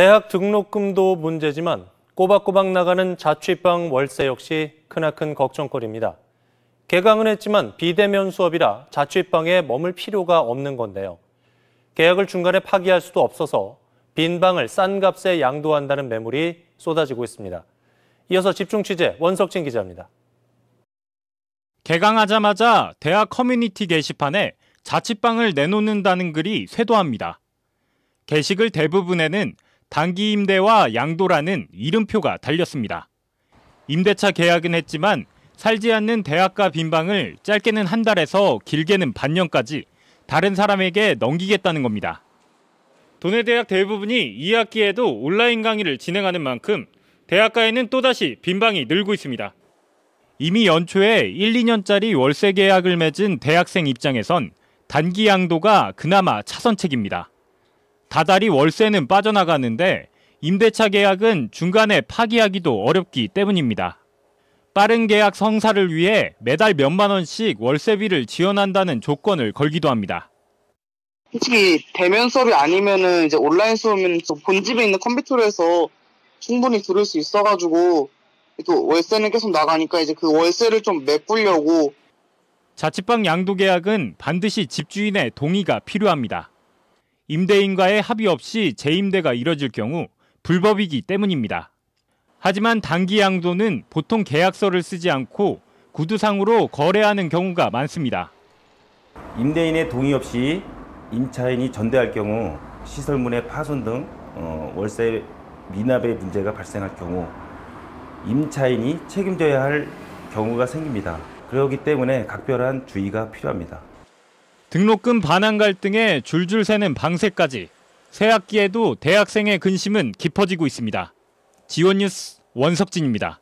대학 등록금도 문제지만 꼬박꼬박 나가는 자취방 월세 역시 크나큰 걱정거리입니다. 개강은 했지만 비대면 수업이라 자취방에 머물 필요가 없는 건데요. 계약을 중간에 파기할 수도 없어서 빈 방을 싼 값에 양도한다는 매물이 쏟아지고 있습니다. 이어서 집중 취재 원석진 기자입니다. 개강하자마자 대학 커뮤니티 게시판에 자취방을 내놓는다는 글이 쇄도합니다. 게시글 대부분에는 단기 임대와 양도라는 이름표가 달렸습니다. 임대차 계약은 했지만 살지 않는 대학가 빈방을 짧게는 한 달에서 길게는 반년까지 다른 사람에게 넘기겠다는 겁니다. 도내 대학 대부분이 2학기에도 온라인 강의를 진행하는 만큼 대학가에는 또다시 빈방이 늘고 있습니다. 이미 연초에 1, 2년짜리 월세 계약을 맺은 대학생 입장에선 단기 양도가 그나마 차선책입니다. 다달이 월세는 빠져나가는데 임대차 계약은 중간에 파기하기도 어렵기 때문입니다. 빠른 계약 성사를 위해 매달 몇만 원씩 월세비를 지원한다는 조건을 걸기도 합니다. 솔직히 대면 수업이 아니면 이제 온라인 수업은 본 집에 있는 컴퓨터로 해서 충분히 들을 수 있어가지고 또 월세는 계속 나가니까 이제 그 월세를 좀 메꾸려고 자취방 양도 계약은 반드시 집주인의 동의가 필요합니다. 임대인과의 합의 없이 재임대가 이뤄질 경우 불법이기 때문입니다. 하지만 단기 양도는 보통 계약서를 쓰지 않고 구두상으로 거래하는 경우가 많습니다. 임대인의 동의 없이 임차인이 전대할 경우 시설물의 파손 등 어, 월세 미납의 문제가 발생할 경우 임차인이 책임져야 할 경우가 생깁니다. 그렇기 때문에 각별한 주의가 필요합니다. 등록금 반환 갈등에 줄줄 새는 방세까지 새 학기에도 대학생의 근심은 깊어지고 있습니다. 지원뉴스 원석진입니다.